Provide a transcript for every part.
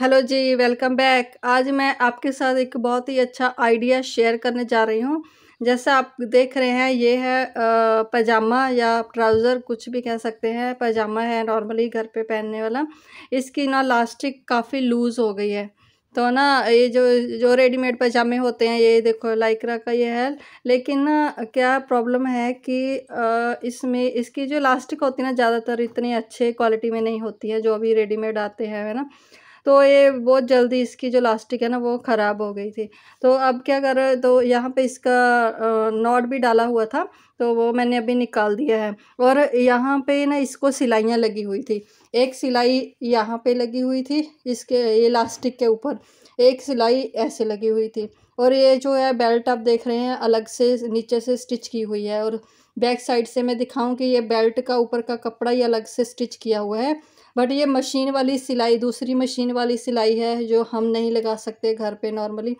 hello जी welcome back आज मैं आपके साथ एक बहुत ही अच्छा आइडिया शेयर करने जा रही हूँ जैसा आप देख रहे हैं ये है पजामा या ट्राउज़र कुछ भी कह सकते हैं पजामा है नॉर्मली घर पे पहनने वाला इसकी ना लास्टिक काफ़ी लूज़ हो गई है तो ना ये जो जो रेडीमेड पजामे होते हैं ये देखो लाइक्रा का ये है लेकिन ना क्या प्रॉब्लम है कि इसमें इसकी जो लास्टिक होती है ना ज़्यादातर इतनी अच्छे क्वालिटी में नहीं होती है जो अभी रेडीमेड आते हैं है ना तो ये बहुत जल्दी इसकी जो लास्टिक है ना वो ख़राब हो गई थी तो अब क्या कर रहे तो यहाँ पे इसका नॉट भी डाला हुआ था तो वो मैंने अभी निकाल दिया है और यहाँ पे ना इसको सिलाइयाँ लगी हुई थी एक सिलाई यहाँ पे लगी हुई थी इसके ये लास्टिक के ऊपर एक सिलाई ऐसे लगी हुई थी और ये जो है बेल्ट आप देख रहे हैं अलग से नीचे से स्टिच की हुई है और बैक साइड से मैं दिखाऊं कि ये बेल्ट का ऊपर का कपड़ा ही अलग से स्टिच किया हुआ है बट ये मशीन वाली सिलाई दूसरी मशीन वाली सिलाई है जो हम नहीं लगा सकते घर पे नॉर्मली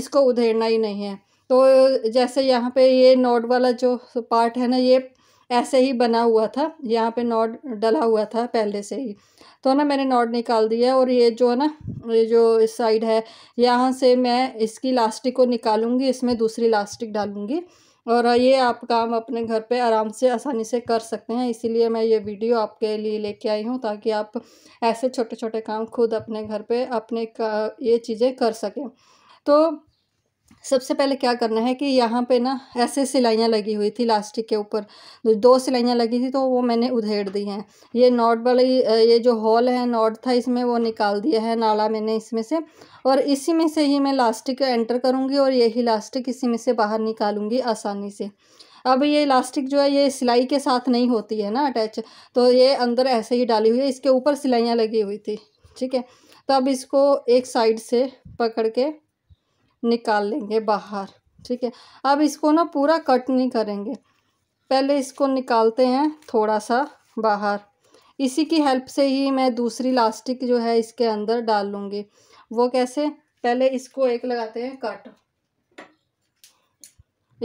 इसको उधेड़ना ही नहीं है तो जैसे यहाँ पे ये नोट वाला जो पार्ट है ना ये ऐसे ही बना हुआ था यहाँ पे नोट डला हुआ था पहले से ही तो ना मैंने नोट निकाल दिया और ये जो है ना ये जो इस साइड है यहाँ से मैं इसकी लास्टिक को निकालूंगी इसमें दूसरी लास्टिक डालूंगी और ये आप काम अपने घर पे आराम से आसानी से कर सकते हैं इसीलिए मैं ये वीडियो आपके लिए लेके आई हूँ ताकि आप ऐसे छोटे छोटे काम खुद अपने घर पे अपने का ये चीज़ें कर सकें तो सबसे पहले क्या करना है कि यहाँ पे ना ऐसे सिलाइयाँ लगी हुई थी लास्टिक के ऊपर दो सिलाइयाँ लगी थी तो वो मैंने उधेड़ दी हैं ये नॉट वाली ये जो हॉल है नॉट था इसमें वो निकाल दिया है नाला मैंने इसमें से और इसी में से ही मैं लास्टिक एंटर करूँगी और यही लास्टिक इसी में से बाहर निकालूँगी आसानी से अब ये इलास्टिक जो है ये सिलाई के साथ नहीं होती है ना अटैच तो ये अंदर ऐसे ही डाली हुई है इसके ऊपर सिलाइयाँ लगी हुई थी ठीक है तो अब इसको एक साइड से पकड़ के निकाल लेंगे बाहर ठीक है अब इसको ना पूरा कट नहीं करेंगे पहले इसको निकालते हैं थोड़ा सा बाहर इसी की हेल्प से ही मैं दूसरी लास्टिक जो है इसके अंदर डाल लूँगी वो कैसे पहले इसको एक लगाते हैं कट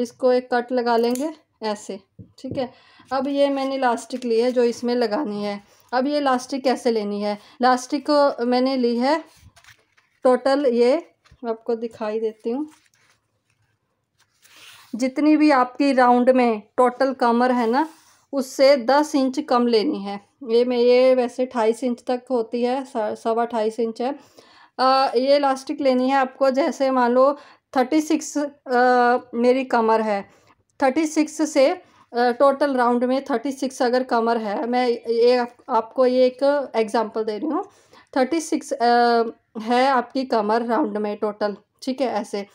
इसको एक कट लगा लेंगे ऐसे ठीक है अब ये मैंने लास्टिक ली है जो इसमें लगानी है अब ये लास्टिक कैसे लेनी है लास्टिक मैंने ली है टोटल ये मैं आपको दिखाई देती हूँ जितनी भी आपकी राउंड में टोटल कमर है ना उससे दस इंच कम लेनी है ये मैं ये वैसे अठाईस इंच तक होती है सवा अठाईस इंच है आ, ये इलास्टिक लेनी है आपको जैसे मान लो थर्टी सिक्स मेरी कमर है थर्टी सिक्स से टोटल राउंड में थर्टी सिक्स अगर कमर है मैं ये आप, आपको ये एक एग्ज़ाम्पल दे रही हूँ थर्टी सिक्स है आपकी कमर राउंड में टोटल ठीक है ऐसे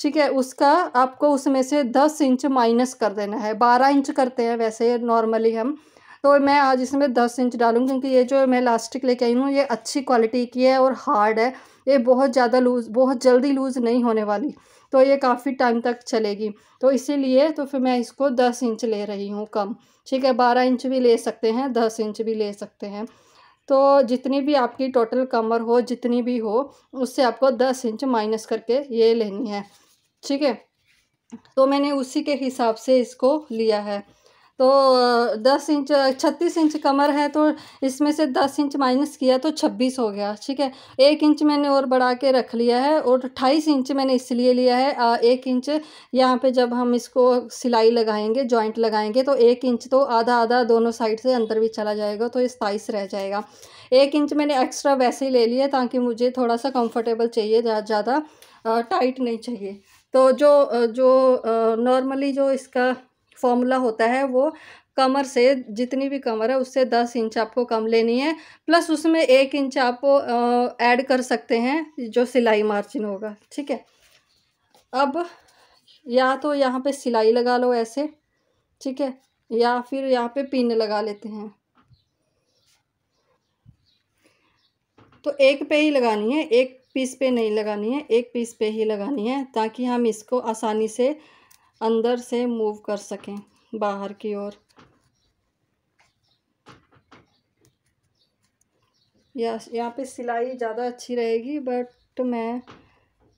ठीक है उसका आपको उसमें से दस इंच माइनस कर देना है बारह इंच करते हैं वैसे नॉर्मली हम तो मैं आज इसमें दस इंच डालूँ क्योंकि ये जो मैं लास्टिक लेके आई हूँ ये अच्छी क्वालिटी की है और हार्ड है ये बहुत ज़्यादा लूज़ बहुत जल्दी लूज़ नहीं होने वाली तो ये काफ़ी टाइम तक चलेगी तो इसीलिए तो फिर मैं इसको दस इंच ले रही हूँ कम ठीक है बारह इंच भी ले सकते हैं दस इंच भी ले सकते हैं तो जितनी भी आपकी टोटल कमर हो जितनी भी हो उससे आपको दस इंच माइनस करके ये लेनी है ठीक है तो मैंने उसी के हिसाब से इसको लिया है तो दस इंच छत्तीस इंच कमर है तो इसमें से दस इंच माइनस किया तो छब्बीस हो गया ठीक है एक इंच मैंने और बढ़ा के रख लिया है और अट्ठाईस इंच मैंने इसलिए लिया है एक इंच यहाँ पे जब हम इसको सिलाई लगाएंगे जॉइंट लगाएंगे तो एक इंच तो आधा आधा दोनों साइड से अंतर भी चला जाएगा तो ये सताइस रह जाएगा एक इंच मैंने एक्स्ट्रा वैसे ही ले लिया ताकि मुझे थोड़ा सा कम्फर्टेबल चाहिए ज़्यादा टाइट नहीं चाहिए तो जो जो नॉर्मली जो इसका फॉर्मूला होता है वो कमर से जितनी भी कमर है उससे दस इंच आपको कम लेनी है प्लस उसमें एक इंच आप ऐड कर सकते हैं जो सिलाई मार्जिन होगा ठीक है अब या तो यहाँ पे सिलाई लगा लो ऐसे ठीक है या फिर यहाँ पे पिन लगा लेते हैं तो एक पे ही लगानी है एक पीस पे नहीं लगानी है एक पीस पे ही लगानी है ताकि हम इसको आसानी से अंदर से मूव कर सकें बाहर की ओर या यहाँ पे सिलाई ज़्यादा अच्छी रहेगी बट मैं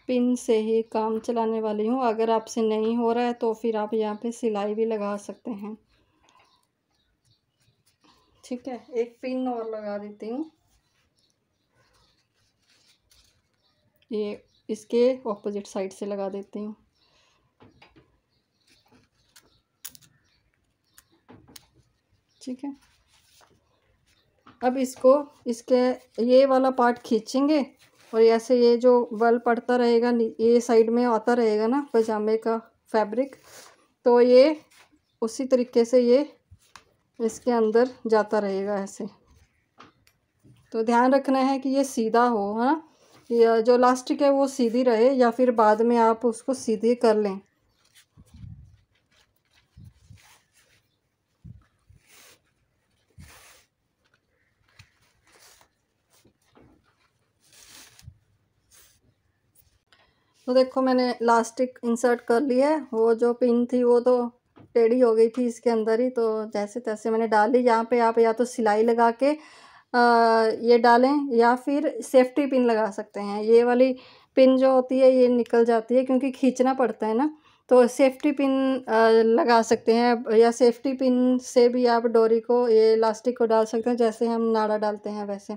पिन से ही काम चलाने वाली हूँ अगर आपसे नहीं हो रहा है तो फिर आप यहाँ पे सिलाई भी लगा सकते हैं ठीक है एक पिन और लगा देती हूँ ये इसके ऑपोजिट साइड से लगा देती हूँ ठीक है अब इसको इसके ये वाला पार्ट खींचेंगे और ऐसे ये जो बल पड़ता रहेगा ये साइड में आता रहेगा ना पजामे का फैब्रिक तो ये उसी तरीके से ये इसके अंदर जाता रहेगा ऐसे तो ध्यान रखना है कि ये सीधा हो है ना जो लास्टिक है वो सीधी रहे या फिर बाद में आप उसको सीधी कर लें तो देखो मैंने इलास्टिक इंसर्ट कर ली है वो जो पिन थी वो तो टेढ़ी हो गई थी इसके अंदर ही तो जैसे तैसे मैंने डाल ली यहाँ पे आप या तो सिलाई लगा के आ, ये डालें या फिर सेफ्टी पिन लगा सकते हैं ये वाली पिन जो होती है ये निकल जाती है क्योंकि खींचना पड़ता है ना तो सेफ्टी पिन आ, लगा सकते हैं या सेफ्टी पिन से भी आप डोरी को ये इलास्टिक को डाल सकते हैं जैसे हम नाड़ा डालते हैं वैसे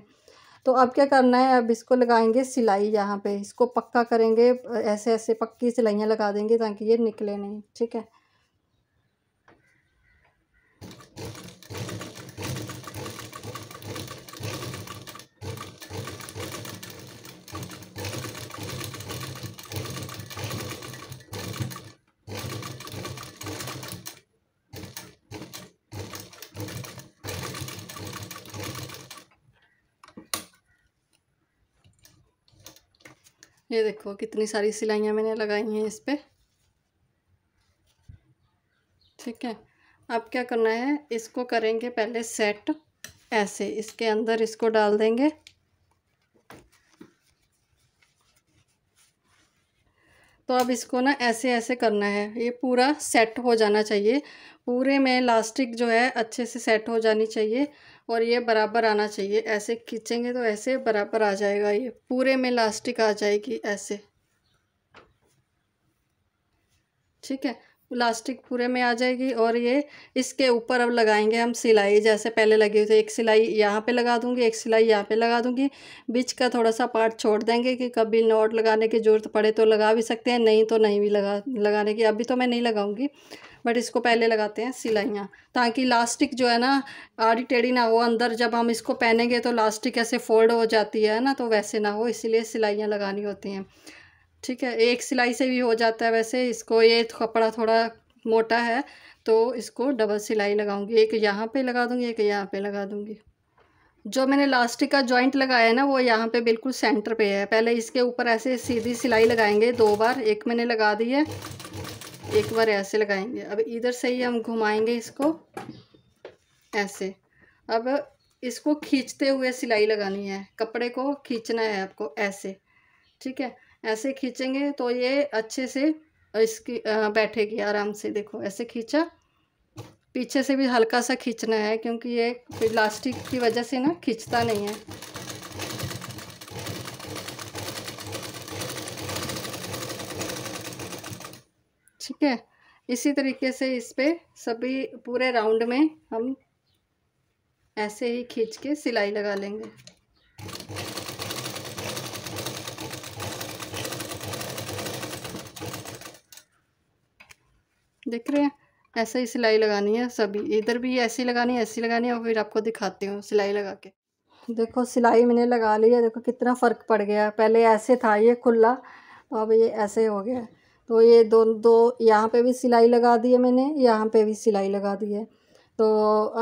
तो अब क्या करना है अब इसको लगाएंगे सिलाई यहाँ पे इसको पक्का करेंगे ऐसे ऐसे पक्की सिलाइयाँ लगा देंगे ताकि ये निकले नहीं ठीक है ये देखो कितनी सारी सिलाइयाँ मैंने लगाई हैं इस पर ठीक है अब क्या करना है इसको करेंगे पहले सेट ऐसे इसके अंदर इसको डाल देंगे तो अब इसको ना ऐसे ऐसे करना है ये पूरा सेट हो जाना चाहिए पूरे में लास्टिक जो है अच्छे से सेट हो जानी चाहिए और ये बराबर आना चाहिए ऐसे खींचेंगे तो ऐसे बराबर आ जाएगा ये पूरे में इलास्टिक आ जाएगी ऐसे ठीक है प्लास्टिक पूरे में आ जाएगी और ये इसके ऊपर अब लगाएंगे हम सिलाई जैसे पहले लगी हुई थी एक सिलाई यहाँ पे लगा दूंगी एक सिलाई यहाँ पे लगा दूंगी बीच का थोड़ा सा पार्ट छोड़ देंगे कि कभी नॉट लगाने की ज़रूरत पड़े तो लगा भी सकते हैं नहीं तो नहीं भी लगा लगाने की अभी तो मैं नहीं लगाऊँगी बट इसको पहले लगाते हैं सिलाइयाँ ताकि लास्टिक जो है ना आड़ी टेढ़ी ना हो अंदर जब हम इसको पहनेंगे तो लास्टिक ऐसे फोल्ड हो जाती है ना तो वैसे ना हो इसीलिए सिलाइयाँ लगानी होती हैं ठीक है एक सिलाई से भी हो जाता है वैसे इसको ये कपड़ा थोड़ा मोटा है तो इसको डबल सिलाई लगाऊंगी एक यहाँ पे लगा दूंगी एक यहाँ पे लगा दूंगी जो मैंने लास्टिक का जॉइंट लगाया है ना वो यहाँ पे बिल्कुल सेंटर पे है पहले इसके ऊपर ऐसे सीधी सिलाई लगाएंगे दो बार एक मैंने लगा दी है एक बार ऐसे लगाएंगे अब इधर से ही हम घुमाएंगे इसको ऐसे अब इसको खींचते हुए सिलाई लगानी है कपड़े को खींचना है आपको ऐसे ठीक है ऐसे खींचेंगे तो ये अच्छे से इसकी बैठेगी आराम से देखो ऐसे खींचा पीछे से भी हल्का सा खींचना है क्योंकि ये प्लास्टिक की वजह से ना खींचता नहीं है ठीक है इसी तरीके से इस पर सभी पूरे राउंड में हम ऐसे ही खींच के सिलाई लगा लेंगे देख रहे हैं ऐसे ही सिलाई लगानी है सभी इधर भी ऐसी लगानी है ऐसी लगानी है और फिर आपको दिखाती हूँ सिलाई लगा के देखो सिलाई मैंने लगा ली है देखो कितना फ़र्क पड़ गया है पहले ऐसे था ये खुला तो अब ये ऐसे हो गया तो ये दो दो यहाँ पे भी सिलाई लगा दी है मैंने यहाँ पे भी सिलाई लगा दी है तो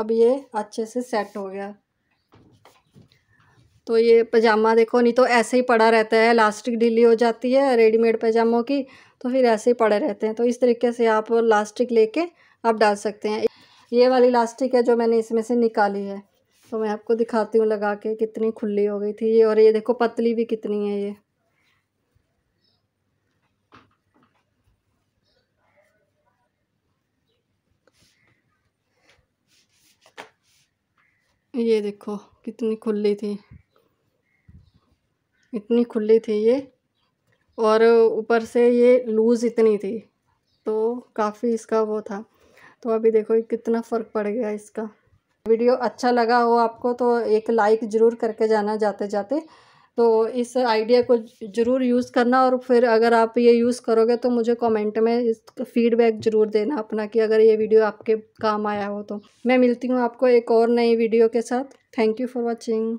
अब ये अच्छे से सेट हो गया तो ये पजामा देखो नहीं तो ऐसे ही पड़ा रहता है लास्टिक ढीली हो जाती है रेडीमेड पजामों की तो फिर ऐसे ही पड़े रहते हैं तो इस तरीके से आप लास्टिक लेके आप डाल सकते हैं ये वाली लास्टिक है जो मैंने इसमें से निकाली है तो मैं आपको दिखाती हूँ लगा के कितनी खुली हो गई थी ये और ये देखो पतली भी कितनी है ये ये देखो कितनी खुली थी इतनी खुली थी ये और ऊपर से ये लूज़ इतनी थी तो काफ़ी इसका वो था तो अभी देखो ये कितना फ़र्क पड़ गया इसका वीडियो अच्छा लगा हो आपको तो एक लाइक ज़रूर करके जाना जाते जाते तो इस आइडिया को ज़रूर यूज़ करना और फिर अगर आप ये यूज़ करोगे तो मुझे कमेंट में इस फीडबैक ज़रूर देना अपना कि अगर ये वीडियो आपके काम आया हो तो मैं मिलती हूँ आपको एक और नई वीडियो के साथ थैंक यू फॉर वॉचिंग